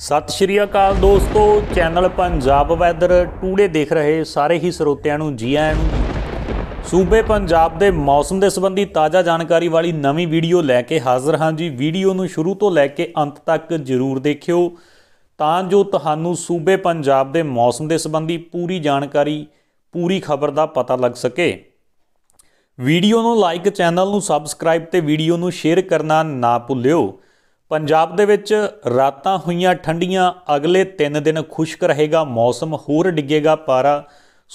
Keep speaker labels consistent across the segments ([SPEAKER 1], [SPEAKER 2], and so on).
[SPEAKER 1] ਸਤਿ ਸ਼੍ਰੀ ਅਕਾਲ ਦੋਸਤੋ channel Punjab weather today ਦੇਖ ਰਹੇ ਸਾਰੇ ਹੀ ਸਰੋਤਿਆਂ ਨੂੰ ਜੀ ਆਇਆਂ ਨੂੰ ਸੂਬੇ ਪੰਜਾਬ ਦੇ ਮੌਸਮ ਦੇ ਸੰਬੰਧੀ ਤਾਜ਼ਾ ਜਾਣਕਾਰੀ ਵਾਲੀ ਨਵੀਂ ਵੀਡੀਓ ਲੈ ਕੇ ਹਾਜ਼ਰ ਹਾਂ ਜੀ ਵੀਡੀਓ ਨੂੰ ਸ਼ੁਰੂ ਤੋਂ ਲੈ ਕੇ ਅੰਤ ਤੱਕ ਜ਼ਰੂਰ ਦੇਖਿਓ ਤਾਂ ਜੋ ਤੁਹਾਨੂੰ ਸੂਬੇ ਪੰਜਾਬ ਦੇ ਮੌਸਮ ਦੇ ਸੰਬੰਧੀ ਪੂਰੀ ਜਾਣਕਾਰੀ ਪੂਰੀ ਖਬਰ ਦਾ ਪਤਾ ਲੱਗ ਸਕੇ ਵੀਡੀਓ ਨੂੰ ਲਾਈਕ ਚੈਨਲ ਨੂੰ ਸਬਸਕ੍ਰਾਈਬ ਤੇ ਵੀਡੀਓ ਨੂੰ ਸ਼ੇਅਰ ਕਰਨਾ ਨਾ ਭੁੱਲਿਓ ਪੰਜਾਬ ਦੇ ਵਿੱਚ ਰਾਤਾਂ ਹੋਈਆਂ ਠੰਡੀਆਂ ਅਗਲੇ 3 ਦਿਨ ਖੁਸ਼ਕ ਰਹੇਗਾ ਮੌਸਮ ਹੋਰ ਡਿੱਗੇਗਾ ਪਾਰਾ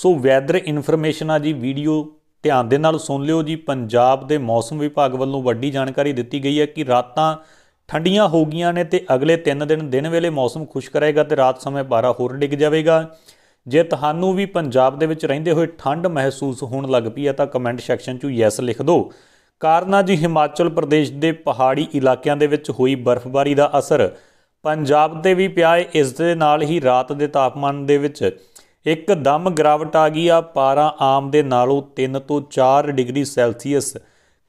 [SPEAKER 1] ਸੋ ਵੈਦਰ ਇਨਫੋਰਮੇਸ਼ਨ ਆ ਜੀ ਵੀਡੀਓ ਧਿਆਨ ਦੇ ਨਾਲ ਸੁਣ ਲਿਓ ਜੀ ਪੰਜਾਬ ਦੇ ਮੌਸਮ ਵਿਭਾਗ ਵੱਲੋਂ ਵੱਡੀ ਜਾਣਕਾਰੀ ਦਿੱਤੀ ਗਈ ਹੈ ਕਿ ਰਾਤਾਂ ਠੰਡੀਆਂ ਹੋ ਗਈਆਂ ਨੇ ਤੇ ਅਗਲੇ 3 ਦਿਨ ਦਿਨ ਵੇਲੇ ਮੌਸਮ ਖੁਸ਼ਕ ਰਹੇਗਾ ਤੇ ਰਾਤ ਸਮੇਂ ਪਾਰਾ ਹੋਰ ਡਿੱਗ ਜਾਵੇਗਾ ਜੇ ਤੁਹਾਨੂੰ ਵੀ ਪੰਜਾਬ ਦੇ ਵਿੱਚ ਰਹਿੰਦੇ ਹੋਏ ਠੰਡ ਮਹਿਸੂਸ ਹੋਣ ਲੱਗ ਪਈ ਹੈ ਤਾਂ ਕਮੈਂਟ ਸੈਕਸ਼ਨ 'ਚ ਯੈਸ ਲਿਖ ਦਿਓ ਕਾਰਨਾਂ ਜੀ ਹਿਮਾਚਲ ਪ੍ਰਦੇਸ਼ ਦੇ ਪਹਾੜੀ ਇਲਾਕਿਆਂ ਦੇ ਵਿੱਚ ਹੋਈ ਬਰਫ਼ਬਾਰੀ ਦਾ ਅਸਰ ਪੰਜਾਬ ਤੇ ਵੀ ਪਿਆ ਹੈ ਇਸ ਦੇ ਨਾਲ ਹੀ ਰਾਤ ਦੇ ਤਾਪਮਾਨ ਦੇ ਵਿੱਚ ਇੱਕਦਮ ਗਿਰਾਵਟ ਆ ਗਈ ਆ ਪਾਰਾ ਆਮ ਦੇ ਨਾਲੋਂ 3 ਤੋਂ 4 ਡਿਗਰੀ ਸੈਲਸੀਅਸ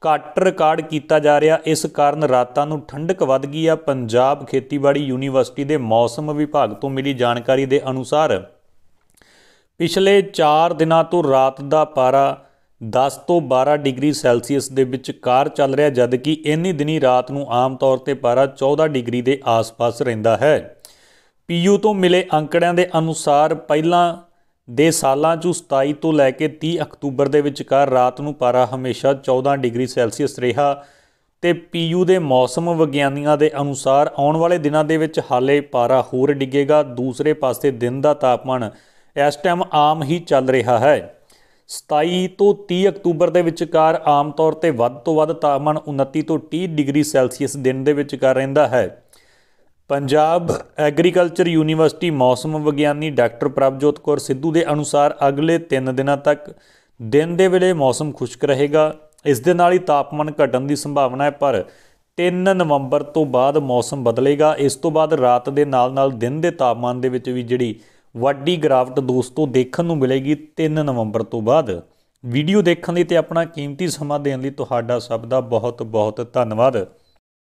[SPEAKER 1] ਘੱਟ ਰਿਕਾਰਡ ਕੀਤਾ ਜਾ ਰਿਹਾ ਇਸ ਕਾਰਨ ਰਾਤਾਂ ਨੂੰ ਠੰਡਕ ਵੱਧ ਗਈ ਆ ਪੰਜਾਬ ਖੇਤੀਬਾੜੀ ਯੂਨੀਵਰਸਿਟੀ ਦੇ ਮੌਸਮ ਵਿਭਾਗ ਤੋਂ ਮਿਲੀ ਜਾਣਕਾਰੀ ਦੇ ਅਨੁਸਾਰ ਪਿਛਲੇ 4 ਦਿਨਾਂ ਤੋਂ ਰਾਤ ਦਾ ਪਾਰਾ 10 ਤੋਂ 12 ਡਿਗਰੀ ਸੈਲਸੀਅਸ ਦੇ ਵਿੱਚ ਕਾਰ ਚੱਲ ਰਿਹਾ ਜਦ ਕਿ ਇੰਨੀ ਦਿਨੀ ਰਾਤ ਨੂੰ ਆਮ ਤੌਰ ਤੇ ਪਾਰਾ 14 ਡਿਗਰੀ ਦੇ ਆਸ-ਪਾਸ ਰਹਿੰਦਾ ਹੈ ਪੀਯੂ ਤੋਂ ਮਿਲੇ ਅੰਕੜਿਆਂ ਦੇ ਅਨੁਸਾਰ ਪਹਿਲਾਂ ਦੇ ਸਾਲਾਂ 'ਚ 27 ਤੋਂ ਲੈ ਕੇ 30 ਅਕਤੂਬਰ ਦੇ ਵਿੱਚ ਕਾਰ ਰਾਤ ਨੂੰ ਪਾਰਾ ਹਮੇਸ਼ਾ 14 ਡਿਗਰੀ ਸੈਲਸੀਅਸ ਰਿਹਾ ਤੇ ਪੀਯੂ ਦੇ ਮੌਸਮ ਵਿਗਿਆਨੀਆਂ ਦੇ ਅਨੁਸਾਰ ਆਉਣ ਵਾਲੇ ਦਿਨਾਂ ਦੇ ਵਿੱਚ ਹਾਲੇ ਪਾਰਾ ਹੋਰ ਡਿੱਗੇਗਾ ਦੂਸਰੇ ਪਾਸੇ ਦਿਨ ਦਾ ਤਾਪਮਾਨ ਇਸ ਟਾਈਮ ਆਮ ਹੀ ਚੱਲ ਰਿਹਾ ਹੈ 27 ਤੋਂ 30 ਅਕਤੂਬਰ ਦੇ ਵਿਚਕਾਰ ਆਮ ਤੌਰ ਤੇ ਵੱਧ ਤੋਂ ਵੱਧ ਤਾਪਮਾਨ 29 ਤੋਂ 30 ਡਿਗਰੀ ਸੈਲਸੀਅਸ ਦਿਨ ਦੇ ਵਿਚਕਾਰ ਰਹਿੰਦਾ ਹੈ ਪੰਜਾਬ ਐਗਰੀਕਲਚਰ ਯੂਨੀਵਰਸਿਟੀ ਮੌਸਮ ਵਿਗਿਆਨੀ ਡਾਕਟਰ ਪ੍ਰਭਜੋਤ ਕੌਰ ਸਿੱਧੂ ਦੇ ਅਨੁਸਾਰ ਅਗਲੇ 3 ਦਿਨਾਂ ਤੱਕ ਦਿਨ ਦੇ ਵੇਲੇ ਮੌਸਮ ਖੁਸ਼ਕ ਰਹੇਗਾ ਇਸ ਦੇ ਨਾਲ ਹੀ ਤਾਪਮਾਨ ਘਟਣ ਦੀ ਸੰਭਾਵਨਾ ਹੈ ਪਰ 3 ਨਵੰਬਰ ਤੋਂ ਬਾਅਦ ਮੌਸਮ ਬਦਲੇਗਾ ਇਸ ਤੋਂ ਬਾਅਦ ਰਾਤ ਦੇ ਨਾਲ-ਨਾਲ ਦਿਨ ਦੇ ਤਾਪਮਾਨ ਦੇ ਵਿੱਚ ਵੀ ਜਿਹੜੀ ਵੱਡੀ ਗਰਾਵਟ ਦੋਸਤੋ ਦੇਖਣ ਨੂੰ ਮਿਲੇਗੀ 3 ਨਵੰਬਰ ਤੋਂ ਬਾਅਦ ਵੀਡੀਓ ਦੇਖਣ ਲਈ ਤੇ ਆਪਣਾ ਕੀਮਤੀ ਸਮਾਂ ਦੇਣ ਲਈ ਤੁਹਾਡਾ ਸਭ ਦਾ ਬਹੁਤ ਬਹੁਤ ਧੰਨਵਾਦ